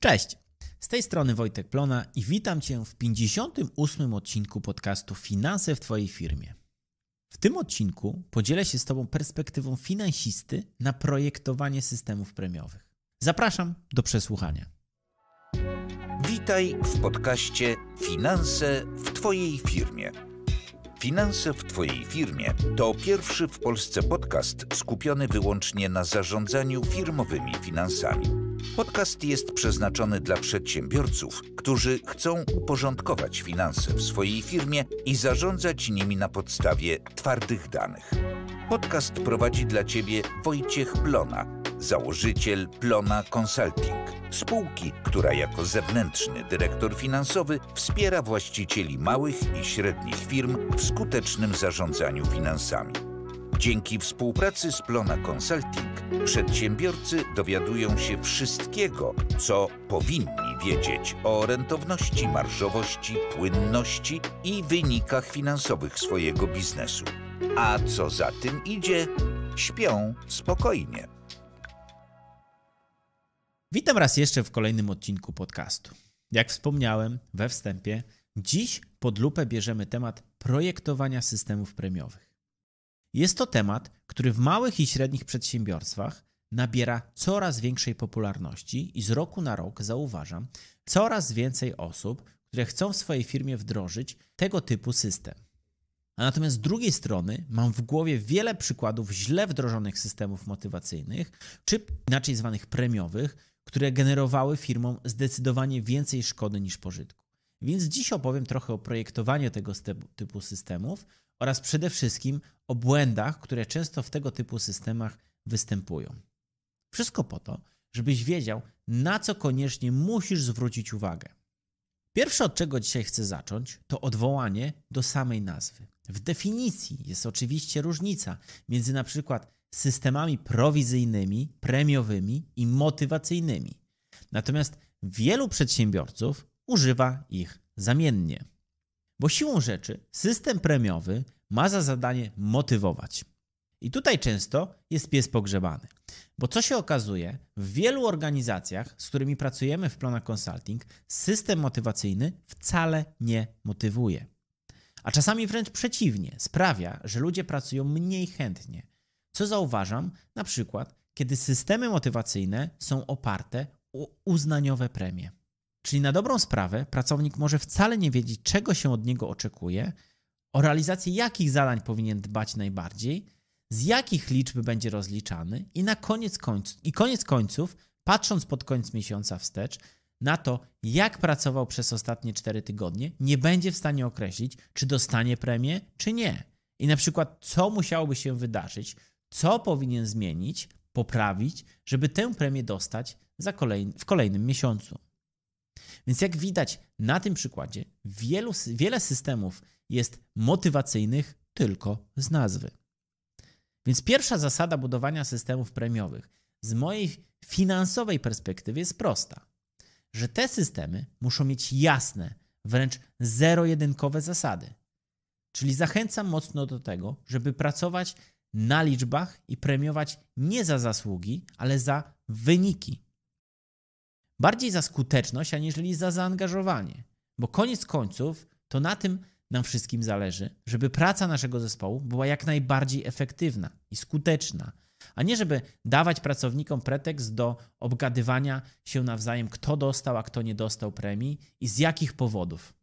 Cześć! Z tej strony Wojtek Plona i witam Cię w 58. odcinku podcastu Finanse w Twojej firmie. W tym odcinku podzielę się z Tobą perspektywą finansisty na projektowanie systemów premiowych. Zapraszam do przesłuchania. Witaj w podcaście Finanse w Twojej firmie. Finanse w Twojej firmie to pierwszy w Polsce podcast skupiony wyłącznie na zarządzaniu firmowymi finansami. Podcast jest przeznaczony dla przedsiębiorców, którzy chcą uporządkować finanse w swojej firmie i zarządzać nimi na podstawie twardych danych. Podcast prowadzi dla Ciebie Wojciech Plona, założyciel Plona Consulting, spółki, która jako zewnętrzny dyrektor finansowy wspiera właścicieli małych i średnich firm w skutecznym zarządzaniu finansami. Dzięki współpracy z Plona Consulting przedsiębiorcy dowiadują się wszystkiego, co powinni wiedzieć o rentowności, marżowości, płynności i wynikach finansowych swojego biznesu. A co za tym idzie, śpią spokojnie. Witam raz jeszcze w kolejnym odcinku podcastu. Jak wspomniałem we wstępie, dziś pod lupę bierzemy temat projektowania systemów premiowych. Jest to temat, który w małych i średnich przedsiębiorstwach nabiera coraz większej popularności i z roku na rok zauważam coraz więcej osób, które chcą w swojej firmie wdrożyć tego typu system. A natomiast z drugiej strony mam w głowie wiele przykładów źle wdrożonych systemów motywacyjnych, czy inaczej zwanych premiowych, które generowały firmom zdecydowanie więcej szkody niż pożytku. Więc dziś opowiem trochę o projektowaniu tego typu systemów oraz przede wszystkim o błędach, które często w tego typu systemach występują. Wszystko po to, żebyś wiedział, na co koniecznie musisz zwrócić uwagę. Pierwsze, od czego dzisiaj chcę zacząć, to odwołanie do samej nazwy. W definicji jest oczywiście różnica między na przykład systemami prowizyjnymi, premiowymi i motywacyjnymi. Natomiast wielu przedsiębiorców używa ich zamiennie. Bo siłą rzeczy system premiowy ma za zadanie motywować. I tutaj często jest pies pogrzebany. Bo co się okazuje, w wielu organizacjach, z którymi pracujemy w Plona Consulting, system motywacyjny wcale nie motywuje. A czasami wręcz przeciwnie, sprawia, że ludzie pracują mniej chętnie. Co zauważam na przykład, kiedy systemy motywacyjne są oparte o uznaniowe premie. Czyli na dobrą sprawę pracownik może wcale nie wiedzieć, czego się od niego oczekuje, o realizację jakich zadań powinien dbać najbardziej, z jakich liczb będzie rozliczany i na koniec końców, i koniec końców, patrząc pod koniec miesiąca wstecz, na to, jak pracował przez ostatnie 4 tygodnie, nie będzie w stanie określić, czy dostanie premię, czy nie. I na przykład, co musiałoby się wydarzyć, co powinien zmienić, poprawić, żeby tę premię dostać za w kolejnym miesiącu. Więc jak widać na tym przykładzie, wielu, wiele systemów jest motywacyjnych tylko z nazwy. Więc pierwsza zasada budowania systemów premiowych z mojej finansowej perspektywy jest prosta, że te systemy muszą mieć jasne, wręcz zero-jedynkowe zasady. Czyli zachęcam mocno do tego, żeby pracować na liczbach i premiować nie za zasługi, ale za wyniki bardziej za skuteczność, aniżeli za zaangażowanie. Bo koniec końców to na tym nam wszystkim zależy, żeby praca naszego zespołu była jak najbardziej efektywna i skuteczna, a nie żeby dawać pracownikom pretekst do obgadywania się nawzajem, kto dostał, a kto nie dostał premii i z jakich powodów.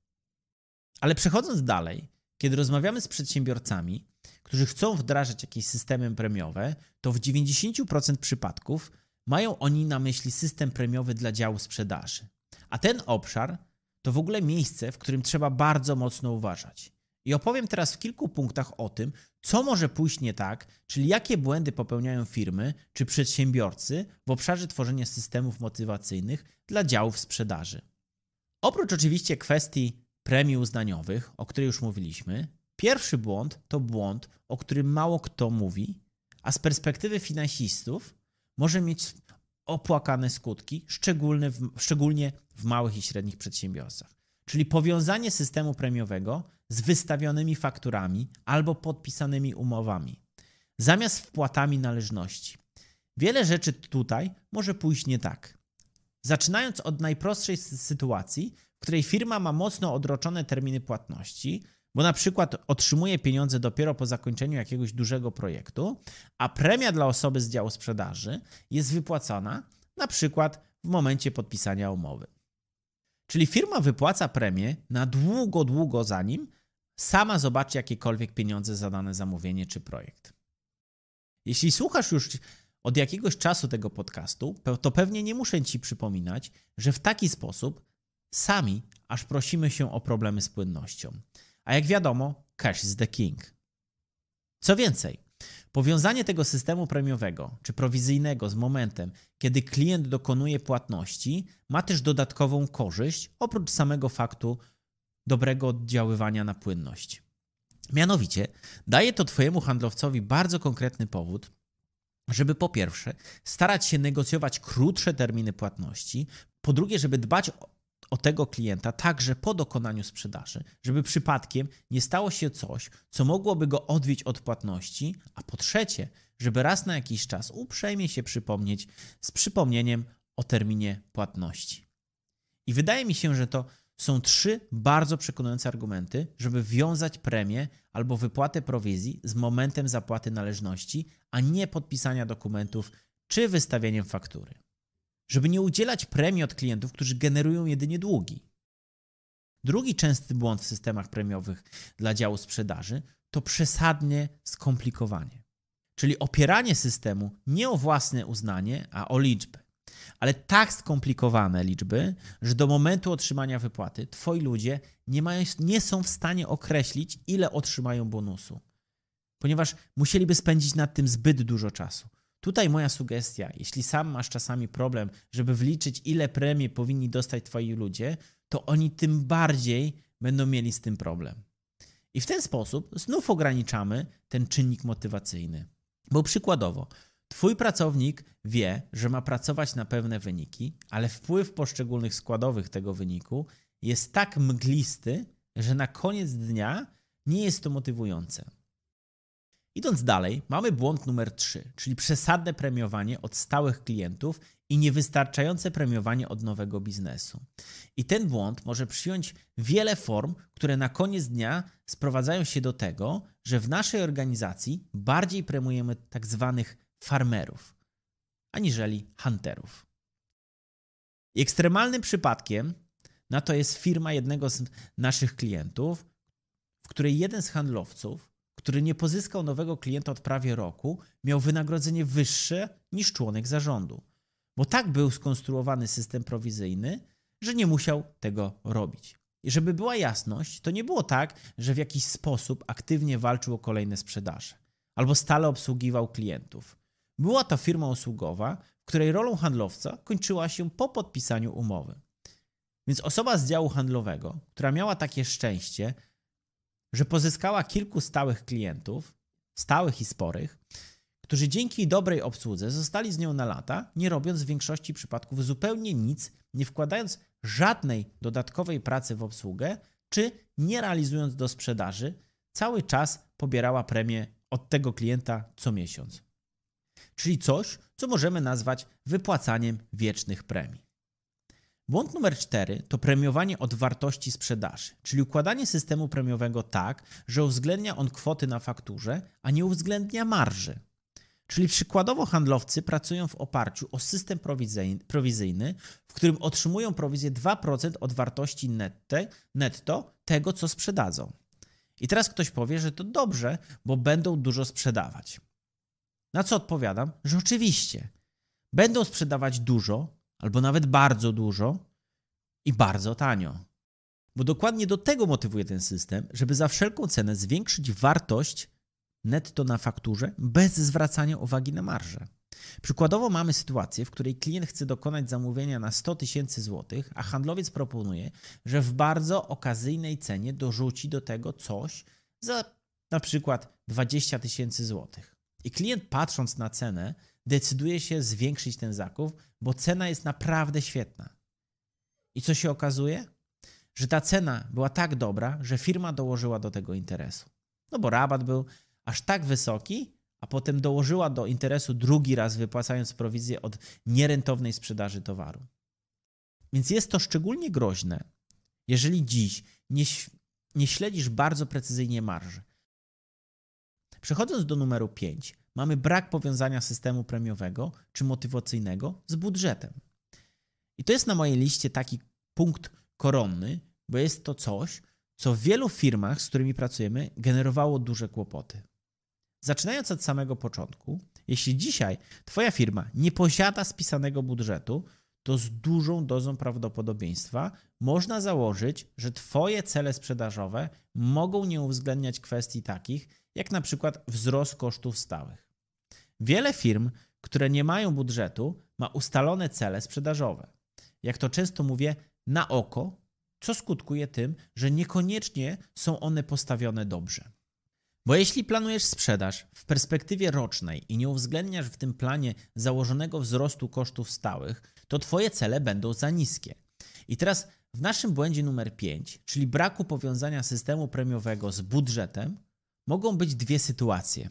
Ale przechodząc dalej, kiedy rozmawiamy z przedsiębiorcami, którzy chcą wdrażać jakieś systemy premiowe, to w 90% przypadków mają oni na myśli system premiowy dla działu sprzedaży. A ten obszar to w ogóle miejsce, w którym trzeba bardzo mocno uważać. I opowiem teraz w kilku punktach o tym, co może pójść nie tak, czyli jakie błędy popełniają firmy czy przedsiębiorcy w obszarze tworzenia systemów motywacyjnych dla działów sprzedaży. Oprócz oczywiście kwestii premii uznaniowych, o której już mówiliśmy, pierwszy błąd to błąd, o którym mało kto mówi, a z perspektywy finansistów może mieć opłakane skutki, szczególnie w, szczególnie w małych i średnich przedsiębiorstwach. Czyli powiązanie systemu premiowego z wystawionymi fakturami albo podpisanymi umowami, zamiast wpłatami należności. Wiele rzeczy tutaj może pójść nie tak. Zaczynając od najprostszej sytuacji, w której firma ma mocno odroczone terminy płatności, bo na przykład otrzymuje pieniądze dopiero po zakończeniu jakiegoś dużego projektu, a premia dla osoby z działu sprzedaży jest wypłacana na przykład w momencie podpisania umowy. Czyli firma wypłaca premię na długo, długo zanim sama zobaczy jakiekolwiek pieniądze za dane zamówienie czy projekt. Jeśli słuchasz już od jakiegoś czasu tego podcastu, to pewnie nie muszę Ci przypominać, że w taki sposób sami aż prosimy się o problemy z płynnością. A jak wiadomo, cash is the king. Co więcej, powiązanie tego systemu premiowego czy prowizyjnego z momentem, kiedy klient dokonuje płatności, ma też dodatkową korzyść oprócz samego faktu dobrego oddziaływania na płynność. Mianowicie, daje to Twojemu handlowcowi bardzo konkretny powód, żeby po pierwsze starać się negocjować krótsze terminy płatności, po drugie, żeby dbać o tego klienta także po dokonaniu sprzedaży, żeby przypadkiem nie stało się coś, co mogłoby go odwieść od płatności, a po trzecie, żeby raz na jakiś czas uprzejmie się przypomnieć z przypomnieniem o terminie płatności. I wydaje mi się, że to są trzy bardzo przekonujące argumenty, żeby wiązać premię albo wypłatę prowizji z momentem zapłaty należności, a nie podpisania dokumentów czy wystawieniem faktury żeby nie udzielać premii od klientów, którzy generują jedynie długi. Drugi częsty błąd w systemach premiowych dla działu sprzedaży to przesadnie skomplikowanie. Czyli opieranie systemu nie o własne uznanie, a o liczby. Ale tak skomplikowane liczby, że do momentu otrzymania wypłaty twoi ludzie nie, mają, nie są w stanie określić, ile otrzymają bonusu, ponieważ musieliby spędzić nad tym zbyt dużo czasu. Tutaj moja sugestia, jeśli sam masz czasami problem, żeby wliczyć, ile premii powinni dostać twoi ludzie, to oni tym bardziej będą mieli z tym problem. I w ten sposób znów ograniczamy ten czynnik motywacyjny. Bo przykładowo, Twój pracownik wie, że ma pracować na pewne wyniki, ale wpływ poszczególnych składowych tego wyniku jest tak mglisty, że na koniec dnia nie jest to motywujące. Idąc dalej, mamy błąd numer 3, czyli przesadne premiowanie od stałych klientów i niewystarczające premiowanie od nowego biznesu. I ten błąd może przyjąć wiele form, które na koniec dnia sprowadzają się do tego, że w naszej organizacji bardziej premiujemy tak zwanych farmerów, aniżeli hunterów. Ekstremalnym przypadkiem na to jest firma jednego z naszych klientów, w której jeden z handlowców który nie pozyskał nowego klienta od prawie roku, miał wynagrodzenie wyższe niż członek zarządu, bo tak był skonstruowany system prowizyjny, że nie musiał tego robić. I żeby była jasność, to nie było tak, że w jakiś sposób aktywnie walczył o kolejne sprzedaże albo stale obsługiwał klientów. Była to firma usługowa, której rolą handlowca kończyła się po podpisaniu umowy. Więc osoba z działu handlowego, która miała takie szczęście, że pozyskała kilku stałych klientów, stałych i sporych, którzy dzięki dobrej obsłudze zostali z nią na lata, nie robiąc w większości przypadków zupełnie nic, nie wkładając żadnej dodatkowej pracy w obsługę, czy nie realizując do sprzedaży, cały czas pobierała premię od tego klienta co miesiąc. Czyli coś, co możemy nazwać wypłacaniem wiecznych premii. Błąd numer cztery to premiowanie od wartości sprzedaży, czyli układanie systemu premiowego tak, że uwzględnia on kwoty na fakturze, a nie uwzględnia marży. Czyli przykładowo handlowcy pracują w oparciu o system prowizyjny, w którym otrzymują prowizję 2% od wartości nette, netto tego, co sprzedadzą. I teraz ktoś powie, że to dobrze, bo będą dużo sprzedawać. Na co odpowiadam, że oczywiście. Będą sprzedawać dużo, albo nawet bardzo dużo i bardzo tanio. Bo dokładnie do tego motywuje ten system, żeby za wszelką cenę zwiększyć wartość netto na fakturze bez zwracania uwagi na marżę. Przykładowo mamy sytuację, w której klient chce dokonać zamówienia na 100 tysięcy złotych, a handlowiec proponuje, że w bardzo okazyjnej cenie dorzuci do tego coś za na przykład 20 tysięcy złotych. I klient patrząc na cenę, decyduje się zwiększyć ten zakup, bo cena jest naprawdę świetna. I co się okazuje? Że ta cena była tak dobra, że firma dołożyła do tego interesu. No bo rabat był aż tak wysoki, a potem dołożyła do interesu drugi raz, wypłacając prowizję od nierentownej sprzedaży towaru. Więc jest to szczególnie groźne, jeżeli dziś nie, nie śledzisz bardzo precyzyjnie marży. Przechodząc do numeru 5, mamy brak powiązania systemu premiowego czy motywacyjnego z budżetem. I to jest na mojej liście taki punkt koronny, bo jest to coś, co w wielu firmach, z którymi pracujemy, generowało duże kłopoty. Zaczynając od samego początku, jeśli dzisiaj Twoja firma nie posiada spisanego budżetu, to z dużą dozą prawdopodobieństwa można założyć, że Twoje cele sprzedażowe mogą nie uwzględniać kwestii takich jak na przykład wzrost kosztów stałych. Wiele firm, które nie mają budżetu, ma ustalone cele sprzedażowe. Jak to często mówię, na oko, co skutkuje tym, że niekoniecznie są one postawione dobrze. Bo jeśli planujesz sprzedaż w perspektywie rocznej i nie uwzględniasz w tym planie założonego wzrostu kosztów stałych, to Twoje cele będą za niskie. I teraz w naszym błędzie numer 5, czyli braku powiązania systemu premiowego z budżetem, mogą być dwie sytuacje.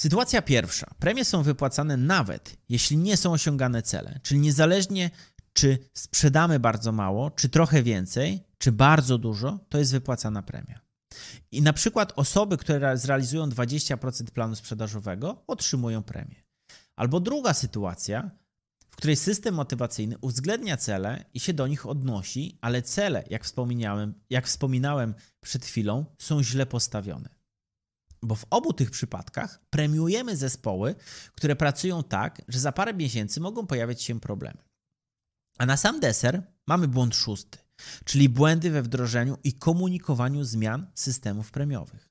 Sytuacja pierwsza. Premie są wypłacane nawet jeśli nie są osiągane cele, czyli niezależnie czy sprzedamy bardzo mało, czy trochę więcej, czy bardzo dużo, to jest wypłacana premia. I na przykład osoby, które zrealizują 20% planu sprzedażowego, otrzymują premię. Albo druga sytuacja, w której system motywacyjny uwzględnia cele i się do nich odnosi, ale cele, jak wspominałem, jak wspominałem przed chwilą, są źle postawione. Bo w obu tych przypadkach premiujemy zespoły, które pracują tak, że za parę miesięcy mogą pojawiać się problemy. A na sam deser mamy błąd szósty, czyli błędy we wdrożeniu i komunikowaniu zmian systemów premiowych.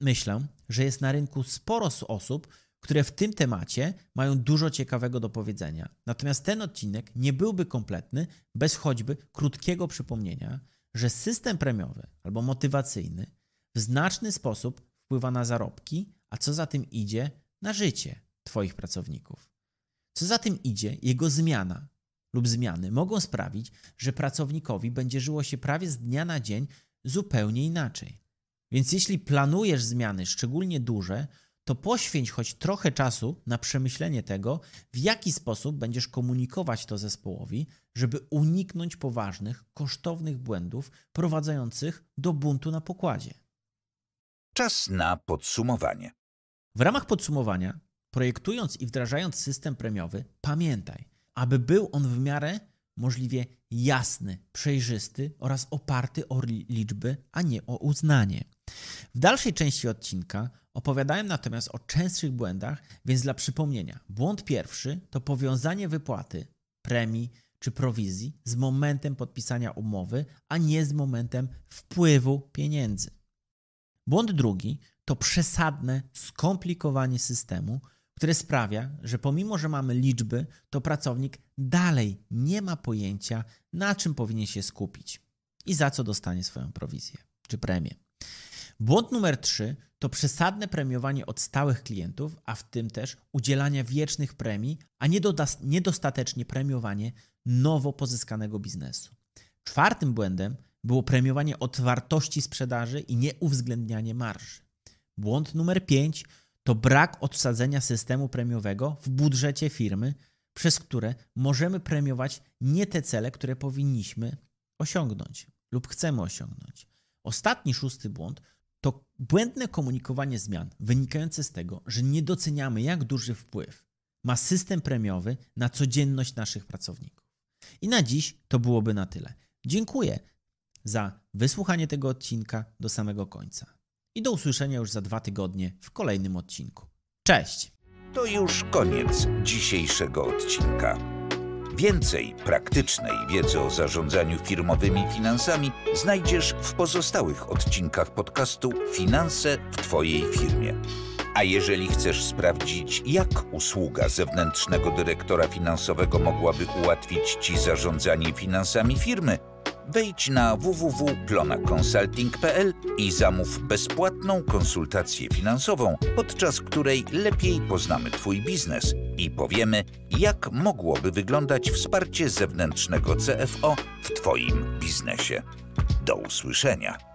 Myślę, że jest na rynku sporo osób, które w tym temacie mają dużo ciekawego do powiedzenia. Natomiast ten odcinek nie byłby kompletny bez choćby krótkiego przypomnienia, że system premiowy albo motywacyjny w znaczny sposób wpływa na zarobki, a co za tym idzie na życie Twoich pracowników. Co za tym idzie, jego zmiana lub zmiany mogą sprawić, że pracownikowi będzie żyło się prawie z dnia na dzień zupełnie inaczej. Więc jeśli planujesz zmiany, szczególnie duże, to poświęć choć trochę czasu na przemyślenie tego, w jaki sposób będziesz komunikować to zespołowi, żeby uniknąć poważnych, kosztownych błędów prowadzących do buntu na pokładzie. Czas na podsumowanie. W ramach podsumowania, projektując i wdrażając system premiowy, pamiętaj, aby był on w miarę możliwie jasny, przejrzysty oraz oparty o liczby, a nie o uznanie. W dalszej części odcinka opowiadałem natomiast o częstszych błędach, więc dla przypomnienia, błąd pierwszy to powiązanie wypłaty, premii czy prowizji z momentem podpisania umowy, a nie z momentem wpływu pieniędzy. Błąd drugi to przesadne skomplikowanie systemu, które sprawia, że pomimo, że mamy liczby, to pracownik dalej nie ma pojęcia, na czym powinien się skupić i za co dostanie swoją prowizję czy premię. Błąd numer trzy to przesadne premiowanie od stałych klientów, a w tym też udzielania wiecznych premii, a niedostatecznie premiowanie nowo pozyskanego biznesu. Czwartym błędem było premiowanie otwartości sprzedaży i nieuwzględnianie marży. Błąd numer 5 to brak odsadzenia systemu premiowego w budżecie firmy, przez które możemy premiować nie te cele, które powinniśmy osiągnąć lub chcemy osiągnąć. Ostatni, szósty błąd to błędne komunikowanie zmian wynikające z tego, że nie doceniamy, jak duży wpływ ma system premiowy na codzienność naszych pracowników. I na dziś to byłoby na tyle. Dziękuję za wysłuchanie tego odcinka do samego końca. I do usłyszenia już za dwa tygodnie w kolejnym odcinku. Cześć! To już koniec dzisiejszego odcinka. Więcej praktycznej wiedzy o zarządzaniu firmowymi finansami znajdziesz w pozostałych odcinkach podcastu Finanse w Twojej firmie. A jeżeli chcesz sprawdzić, jak usługa zewnętrznego dyrektora finansowego mogłaby ułatwić Ci zarządzanie finansami firmy, wejdź na www.plonaconsulting.pl i zamów bezpłatną konsultację finansową, podczas której lepiej poznamy Twój biznes i powiemy, jak mogłoby wyglądać wsparcie zewnętrznego CFO w Twoim biznesie. Do usłyszenia.